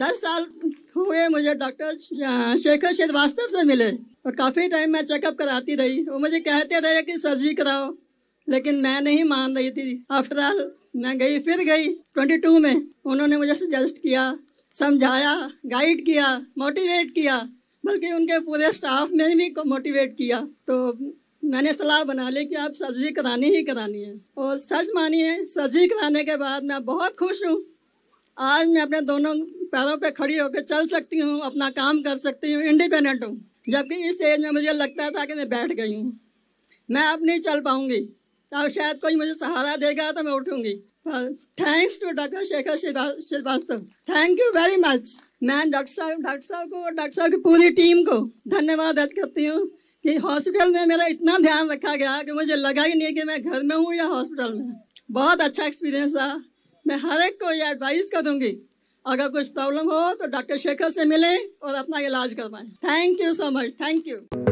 दस साल हुए मुझे डॉक्टर शेखर श्रीवास्तव से मिले और काफ़ी टाइम मैं चेकअप कराती रही वो मुझे कहते रहे कि सर्जरी कराओ लेकिन मैं नहीं मान रही थी आफ्टर ऑल मैं गई फिर गई 22 में उन्होंने मुझे सजेस्ट किया समझाया गाइड किया मोटिवेट किया बल्कि उनके पूरे स्टाफ ने भी मोटिवेट किया तो मैंने सलाह बना ली कि आप सर्जरी करानी ही करानी है और सच मानिए सर्जरी कराने के बाद मैं बहुत खुश हूँ आज मैं अपने दोनों पैरों पे खड़ी होकर चल सकती हूँ अपना काम कर सकती हूँ इंडिपेंडेंट हूँ जबकि इस एज में मुझे लगता था कि मैं बैठ गई हूँ मैं अब नहीं चल पाऊँगी अब शायद कोई मुझे सहारा देगा तो मैं उठूँगी thanks to doctor Shekhar Srivastava thank you very much मैं डॉक्टर साहब डॉक्टर साहब को और डॉक्टर साहब की पूरी टीम को धन्यवाद अर्ज करती हूँ कि हॉस्पिटल में मेरा इतना ध्यान रखा गया कि मुझे लगा ही नहीं कि मैं घर में हूँ या हॉस्पिटल में बहुत अच्छा एक्सपीरियंस था मैं हर एक को ये एडवाइस करूँगी अगर कुछ प्रॉब्लम हो तो डॉक्टर शेखर से मिलें और अपना इलाज करवाएं thank you so much thank you